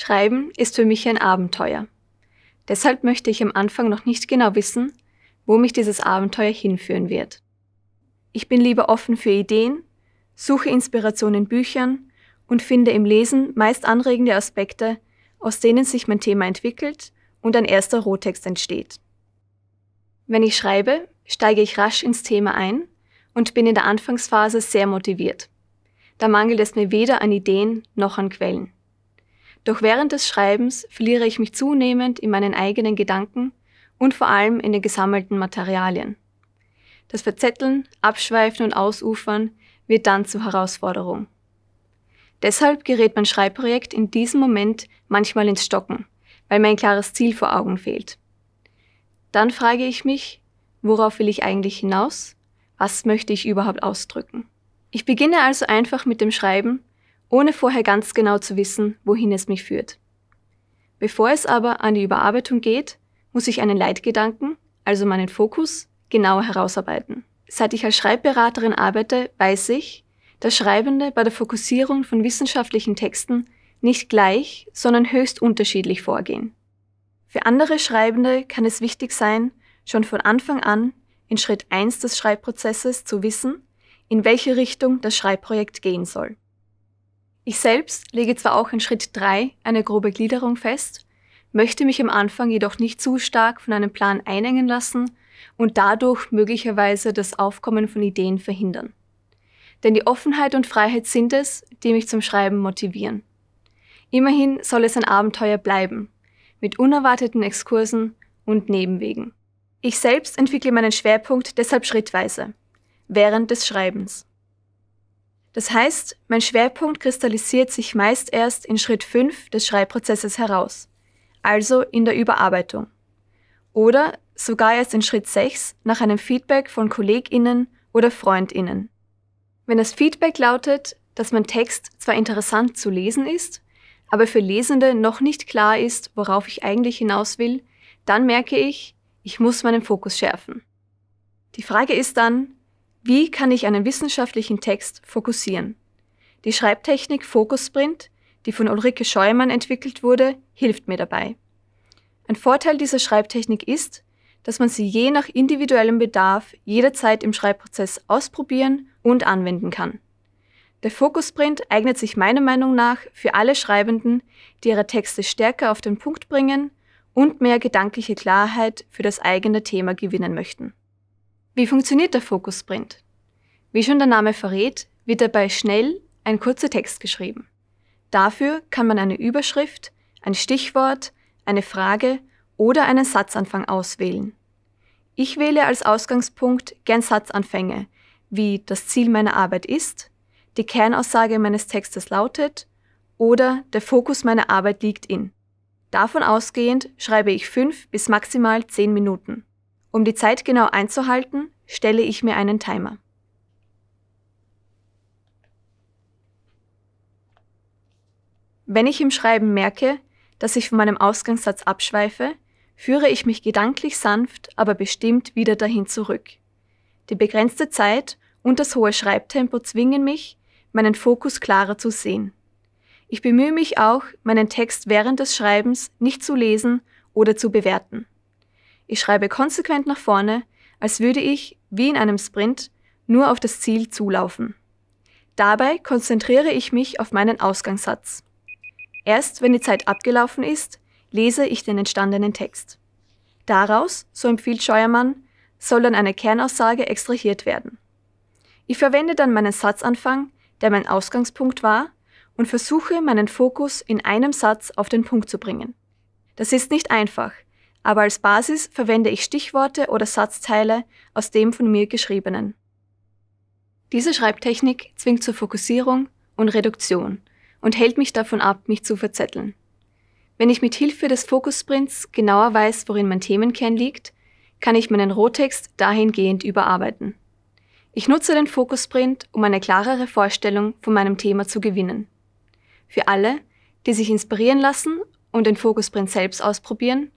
Schreiben ist für mich ein Abenteuer. Deshalb möchte ich am Anfang noch nicht genau wissen, wo mich dieses Abenteuer hinführen wird. Ich bin lieber offen für Ideen, suche Inspiration in Büchern und finde im Lesen meist anregende Aspekte, aus denen sich mein Thema entwickelt und ein erster Rohtext entsteht. Wenn ich schreibe, steige ich rasch ins Thema ein und bin in der Anfangsphase sehr motiviert. Da mangelt es mir weder an Ideen noch an Quellen. Doch während des Schreibens verliere ich mich zunehmend in meinen eigenen Gedanken und vor allem in den gesammelten Materialien. Das Verzetteln, Abschweifen und Ausufern wird dann zur Herausforderung. Deshalb gerät mein Schreibprojekt in diesem Moment manchmal ins Stocken, weil mein klares Ziel vor Augen fehlt. Dann frage ich mich, worauf will ich eigentlich hinaus? Was möchte ich überhaupt ausdrücken? Ich beginne also einfach mit dem Schreiben ohne vorher ganz genau zu wissen, wohin es mich führt. Bevor es aber an die Überarbeitung geht, muss ich einen Leitgedanken, also meinen Fokus, genauer herausarbeiten. Seit ich als Schreibberaterin arbeite, weiß ich, dass Schreibende bei der Fokussierung von wissenschaftlichen Texten nicht gleich, sondern höchst unterschiedlich vorgehen. Für andere Schreibende kann es wichtig sein, schon von Anfang an in Schritt 1 des Schreibprozesses zu wissen, in welche Richtung das Schreibprojekt gehen soll. Ich selbst lege zwar auch in Schritt 3 eine grobe Gliederung fest, möchte mich am Anfang jedoch nicht zu stark von einem Plan einengen lassen und dadurch möglicherweise das Aufkommen von Ideen verhindern. Denn die Offenheit und Freiheit sind es, die mich zum Schreiben motivieren. Immerhin soll es ein Abenteuer bleiben, mit unerwarteten Exkursen und Nebenwegen. Ich selbst entwickle meinen Schwerpunkt deshalb schrittweise, während des Schreibens. Das heißt, mein Schwerpunkt kristallisiert sich meist erst in Schritt 5 des Schreibprozesses heraus, also in der Überarbeitung. Oder sogar erst in Schritt 6 nach einem Feedback von KollegInnen oder FreundInnen. Wenn das Feedback lautet, dass mein Text zwar interessant zu lesen ist, aber für Lesende noch nicht klar ist, worauf ich eigentlich hinaus will, dann merke ich, ich muss meinen Fokus schärfen. Die Frage ist dann, wie kann ich einen wissenschaftlichen Text fokussieren? Die Schreibtechnik Focus die von Ulrike Scheumann entwickelt wurde, hilft mir dabei. Ein Vorteil dieser Schreibtechnik ist, dass man sie je nach individuellem Bedarf jederzeit im Schreibprozess ausprobieren und anwenden kann. Der Focus eignet sich meiner Meinung nach für alle Schreibenden, die ihre Texte stärker auf den Punkt bringen und mehr gedankliche Klarheit für das eigene Thema gewinnen möchten. Wie funktioniert der Fokussprint? Wie schon der Name verrät, wird dabei schnell ein kurzer Text geschrieben. Dafür kann man eine Überschrift, ein Stichwort, eine Frage oder einen Satzanfang auswählen. Ich wähle als Ausgangspunkt gern Satzanfänge, wie das Ziel meiner Arbeit ist, die Kernaussage meines Textes lautet oder der Fokus meiner Arbeit liegt in. Davon ausgehend schreibe ich fünf bis maximal zehn Minuten. Um die Zeit genau einzuhalten, stelle ich mir einen Timer. Wenn ich im Schreiben merke, dass ich von meinem Ausgangssatz abschweife, führe ich mich gedanklich sanft, aber bestimmt wieder dahin zurück. Die begrenzte Zeit und das hohe Schreibtempo zwingen mich, meinen Fokus klarer zu sehen. Ich bemühe mich auch, meinen Text während des Schreibens nicht zu lesen oder zu bewerten. Ich schreibe konsequent nach vorne, als würde ich, wie in einem Sprint, nur auf das Ziel zulaufen. Dabei konzentriere ich mich auf meinen Ausgangssatz. Erst wenn die Zeit abgelaufen ist, lese ich den entstandenen Text. Daraus, so empfiehlt Scheuermann, soll dann eine Kernaussage extrahiert werden. Ich verwende dann meinen Satzanfang, der mein Ausgangspunkt war, und versuche meinen Fokus in einem Satz auf den Punkt zu bringen. Das ist nicht einfach, aber als Basis verwende ich Stichworte oder Satzteile aus dem von mir geschriebenen. Diese Schreibtechnik zwingt zur Fokussierung und Reduktion und hält mich davon ab, mich zu verzetteln. Wenn ich mit Hilfe des Fokusprints genauer weiß, worin mein Themenkern liegt, kann ich meinen Rohtext dahingehend überarbeiten. Ich nutze den Fokusprint, um eine klarere Vorstellung von meinem Thema zu gewinnen. Für alle, die sich inspirieren lassen und den Fokusprint selbst ausprobieren,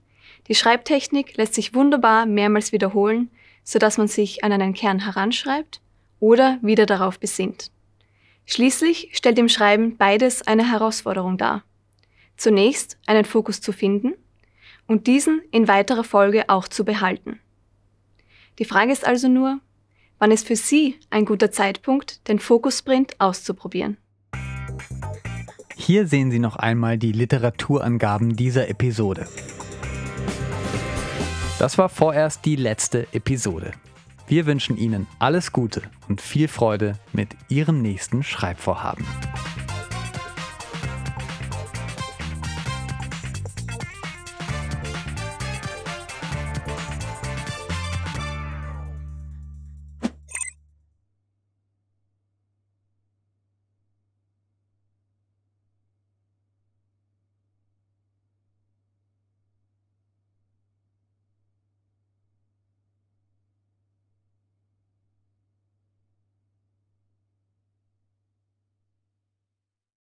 die Schreibtechnik lässt sich wunderbar mehrmals wiederholen, sodass man sich an einen Kern heranschreibt oder wieder darauf besinnt. Schließlich stellt im Schreiben beides eine Herausforderung dar. Zunächst einen Fokus zu finden und diesen in weiterer Folge auch zu behalten. Die Frage ist also nur, wann ist für Sie ein guter Zeitpunkt, den Fokussprint auszuprobieren? Hier sehen Sie noch einmal die Literaturangaben dieser Episode. Das war vorerst die letzte Episode. Wir wünschen Ihnen alles Gute und viel Freude mit Ihrem nächsten Schreibvorhaben.